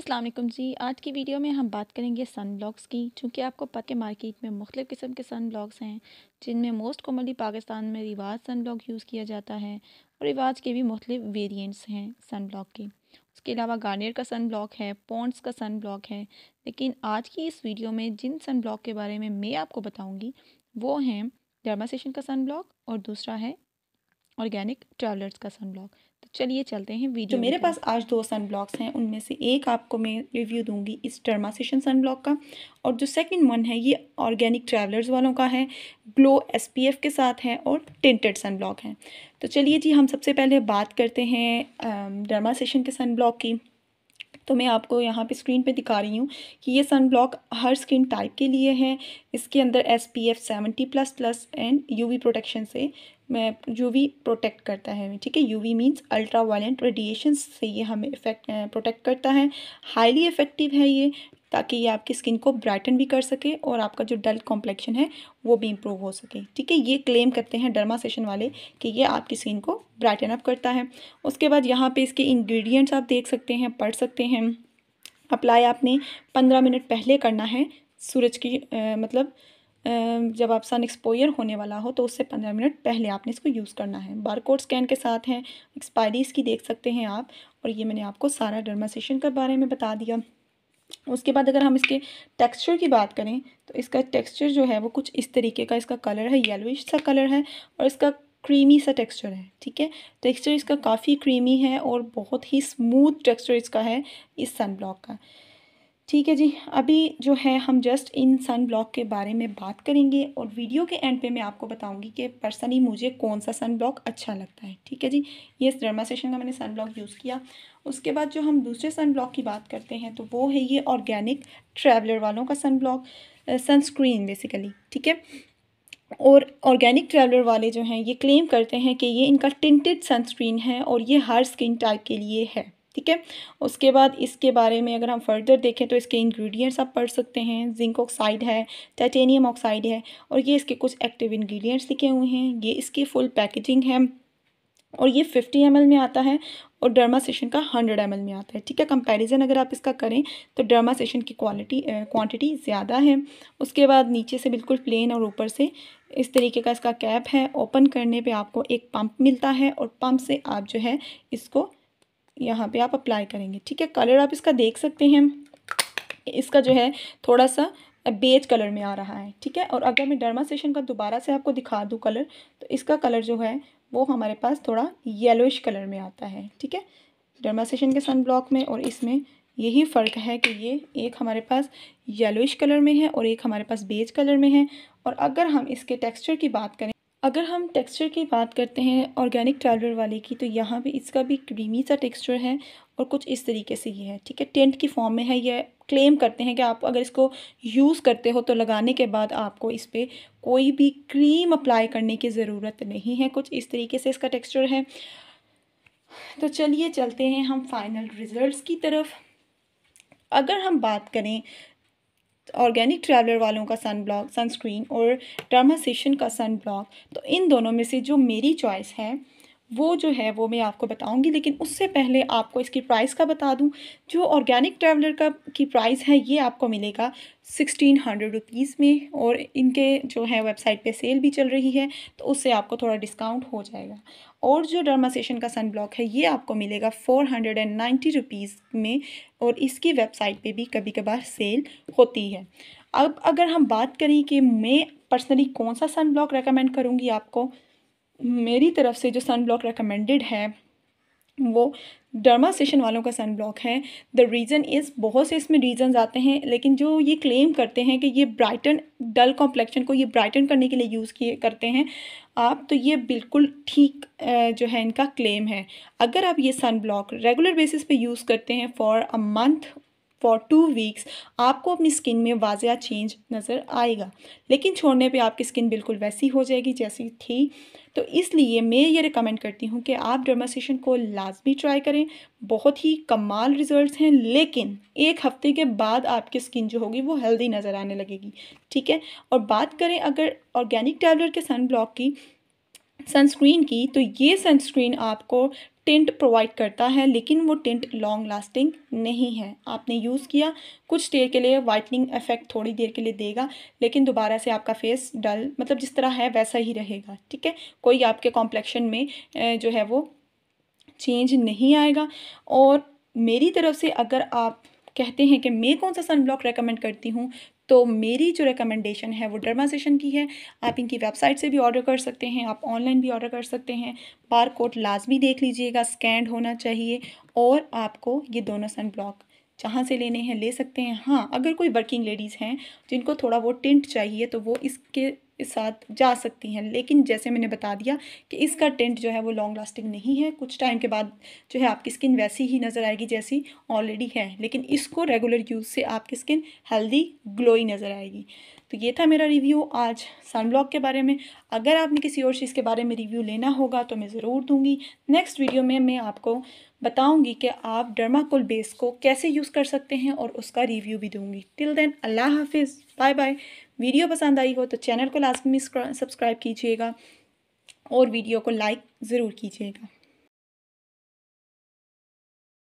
असलम जी आज की वीडियो में हम बात करेंगे सन ब्लॉग्स की चूँकि आपको पता मार्केट में मुख्तु किस्म के सन ब्लॉग्स हैं जिनमें मोस्ट कॉमनली पाकिस्तान में रिवाज सन ब्लॉग यूज़ किया जाता है और रिवाज के भी मुख्तु वेरियंट्स हैं सन ब्लॉग के उसके अलावा गार्नियर का सन ब्लॉक है पॉन्ट्स का सन ब्लॉक है लेकिन आज की इस वीडियो में जिन सन ब्लॉक के बारे में मैं आपको बताऊँगी वो हैं डर्मासेशन का सन ब्लॉक और दूसरा है ऑर्गेनिक ट्रैवलर्स का सन ब्लॉक तो चलिए चलते हैं वीडियो जो मेरे पास आज दो सन ब्लॉक्स हैं उनमें से एक आपको मैं रिव्यू दूंगी इस टर्मासेशन सन ब्लॉक का और जो सेकंड वन है ये ऑर्गेनिक ट्रैवलर्स वालों का है ग्लो एसपीएफ के साथ है और टेंटेड सन ब्लॉक है तो चलिए जी हम सबसे पहले बात करते हैं डर्मासेशन के सन ब्लॉक की तो मैं आपको यहाँ पे स्क्रीन पे दिखा रही हूँ कि ये सन ब्लॉक हर स्किन टाइप के लिए है इसके अंदर S P F seventy plus plus and U V protection से मैं यू वी प्रोटेक्ट करता है ठीक है U V means ultra violent radiation से ये हमें इफेक्ट प्रोटेक्ट करता है हाईली इफेक्टिव है ये ताकि ये आपकी स्किन को ब्राइटन भी कर सके और आपका जो डल कॉम्प्लेक्शन है वो भी इम्प्रूव हो सके ठीक है ये क्लेम करते हैं डर्मा सेशन वाले कि ये आपकी स्किन को ब्राइटन अप करता है उसके बाद यहाँ पे इसके इंग्रेडिएंट्स आप देख सकते हैं पढ़ सकते हैं अप्लाई आपने पंद्रह मिनट पहले करना है सूरज की आ, मतलब जब आप सन एक्सपोयर होने वाला हो तो उससे पंद्रह मिनट पहले आपने इसको यूज़ करना है बारकोड स्कैन के साथ हैं एक्सपायरी इसकी देख सकते हैं आप और ये मैंने आपको सारा सेशन के बारे में बता दिया उसके बाद अगर हम इसके टेक्सचर की बात करें तो इसका टेक्सचर जो है वो कुछ इस तरीके का इसका कलर है येलोइश सा कलर है और इसका क्रीमी सा टेक्सचर है ठीक है टेक्सचर इसका काफ़ी क्रीमी है और बहुत ही स्मूथ टेक्सचर इसका है इस सनब्लॉक का ठीक है जी अभी जो है हम जस्ट इन सन ब्लॉक के बारे में बात करेंगे और वीडियो के एंड पे मैं आपको बताऊंगी कि पर्सनली मुझे कौन सा सन ब्लॉक अच्छा लगता है ठीक है जी ये डर्मा सेशन का मैंने सन ब्लॉक यूज़ किया उसके बाद जो हम दूसरे सन ब्लॉक की बात करते हैं तो वो है ये ऑर्गेनिक ट्रैवलर वालों का सन ब्लॉक सनस्क्रीन बेसिकली ठीक है और ऑर्गेनिक ट्रैवलर वाले जो हैं ये क्लेम करते हैं कि ये इनका टिंटेड सनस्क्रीन है और ये हर स्किन टाइप के लिए है ठीक है उसके बाद इसके बारे में अगर हम फर्दर देखें तो इसके इंग्रेडिएंट्स आप पढ़ सकते हैं जिंक ऑक्साइड है टाइटेनियम ऑक्साइड है और ये इसके कुछ एक्टिव इंग्रेडिएंट्स लिखे हुए हैं ये इसकी फुल पैकेजिंग है और ये फिफ्टी एम में आता है और डर्मा सेशन का हंड्रेड एम में आता है ठीक है कंपैरिजन अगर आप इसका करें तो डर्मा सेशन की क्वालिटी क्वांटिटी ज़्यादा है उसके बाद नीचे से बिल्कुल प्लेन और ऊपर से इस तरीके का इसका कैप है ओपन करने पे आपको एक पंप मिलता है और पंप से आप जो है इसको यहाँ पे आप अप्लाई करेंगे ठीक है कलर आप इसका देख सकते हैं इसका जो है थोड़ा सा बेज कलर में आ रहा है ठीक है और अगर मैं डर्मा सेशन का दोबारा से आपको दिखा दूँ कलर तो इसका कलर जो है वो हमारे पास थोड़ा येलोइश कलर में आता है ठीक है डर्मा सेशन के सन ब्लॉक में और इसमें यही फ़र्क है कि ये एक हमारे पास येलोइश कलर में है और एक हमारे पास बेज कलर में है और अगर हम इसके टेक्सचर की बात करें अगर हम टेक्सचर की बात करते हैं ऑर्गेनिक ट्रैवलर वाले की तो यहाँ पे इसका भी क्रीमी सा टेक्सचर है और कुछ इस तरीके से ये है ठीक है टेंट की फॉर्म में है ये क्लेम करते हैं कि आप अगर इसको यूज़ करते हो तो लगाने के बाद आपको इस पर कोई भी क्रीम अप्लाई करने की ज़रूरत नहीं है कुछ इस तरीके से इसका टेक्स्चर है तो चलिए चलते हैं हम फाइनल रिजल्ट की तरफ अगर हम बात करें ऑर्गेनिक ट्रैवलर वालों का सन ब्लॉक सनस्क्रीन और टर्मासेशन का सन ब्लॉक तो इन दोनों में से जो मेरी चॉइस है वो जो है वो मैं आपको बताऊंगी लेकिन उससे पहले आपको इसकी प्राइस का बता दूं जो ऑर्गेनिक ट्रैवलर का की प्राइस है ये आपको मिलेगा सिक्सटीन हंड्रेड रुपीज़ में और इनके जो है वेबसाइट पे सेल भी चल रही है तो उससे आपको थोड़ा डिस्काउंट हो जाएगा और जो डर्मा सेशन का सन ब्लॉक है ये आपको मिलेगा four hundred and ninety rupees में और इसकी वेबसाइट पे भी कभी कभार सेल होती है अब अगर हम बात करें कि मैं पर्सनली कौन सा सन ब्लॉक रिकमेंड करूँगी आपको मेरी तरफ से जो सन ब्लॉक रिकमेंडेड है वो डर्मा सेशन वालों का सन ब्लॉक है द रीज़न इज़ बहुत से इसमें रीजंस आते हैं लेकिन जो ये क्लेम करते हैं कि ये ब्राइटन डल कॉम्प्लेक्शन को ये ब्राइटन करने के लिए यूज़ किए करते हैं आप तो ये बिल्कुल ठीक जो है इनका क्लेम है अगर आप ये सन ब्लॉक रेगुलर बेसिस पे यूज़ करते हैं for a month for two weeks आपको अपनी स्किन में वाजिया चेंज नज़र आएगा लेकिन छोड़ने पे आपकी स्किन बिल्कुल वैसी हो जाएगी जैसी थी तो इसलिए मैं ये रिकमेंड करती हूँ कि आप डर्मासीशन को लाजमी ट्राई करें बहुत ही कमाल रिजल्ट्स हैं लेकिन एक हफ्ते के बाद आपकी स्किन जो होगी वो हेल्दी नज़र आने लगेगी ठीक है और बात करें अगर ऑर्गेनिक टैबलेट के सन ब्लॉक की सनस्क्रीन की तो ये सनस्क्रीन आपको टेंट प्रोवाइड करता है लेकिन वो टेंट लॉन्ग लास्टिंग नहीं है आपने यूज़ किया कुछ देर के लिए वाइटनिंग इफेक्ट थोड़ी देर के लिए देगा लेकिन दोबारा से आपका फेस डल मतलब जिस तरह है वैसा ही रहेगा ठीक है कोई आपके कॉम्प्लेक्शन में जो है वो चेंज नहीं आएगा और मेरी तरफ से अगर आप कहते हैं कि मैं कौन सा सनब्लॉक रेकमेंड करती हूँ तो मेरी जो रिकमेंडेशन है वो डरमा सेशन की है आप इनकी वेबसाइट से भी ऑर्डर कर सकते हैं आप ऑनलाइन भी ऑर्डर कर सकते हैं बार कोड लाजमी देख लीजिएगा स्कैंड होना चाहिए और आपको ये दोनों सन ब्लॉक जहाँ से लेने हैं ले सकते हैं हाँ अगर कोई वर्किंग लेडीज़ हैं जिनको थोड़ा वो टिंट चाहिए तो वो इसके साथ जा सकती हैं लेकिन जैसे मैंने बता दिया कि इसका टेंट जो है वो लॉन्ग लास्टिंग नहीं है कुछ टाइम के बाद जो है आपकी स्किन वैसी ही नज़र आएगी जैसी ऑलरेडी है लेकिन इसको रेगुलर यूज़ से आपकी स्किन हेल्दी ग्लोई नज़र आएगी तो ये था मेरा रिव्यू आज सनब्लॉक के बारे में अगर आपने किसी और चीज़ के बारे में रिव्यू लेना होगा तो मैं ज़रूर दूंगी नेक्स्ट वीडियो में मैं आपको बताऊंगी कि आप डर्माकोल बेस को कैसे यूज़ कर सकते हैं और उसका रिव्यू भी दूंगी टिल देन अल्लाह हाफिज़ बाय बाय वीडियो पसंद आई हो तो चैनल को लाजमी सब्सक्राइब कीजिएगा और वीडियो को लाइक ज़रूर कीजिएगा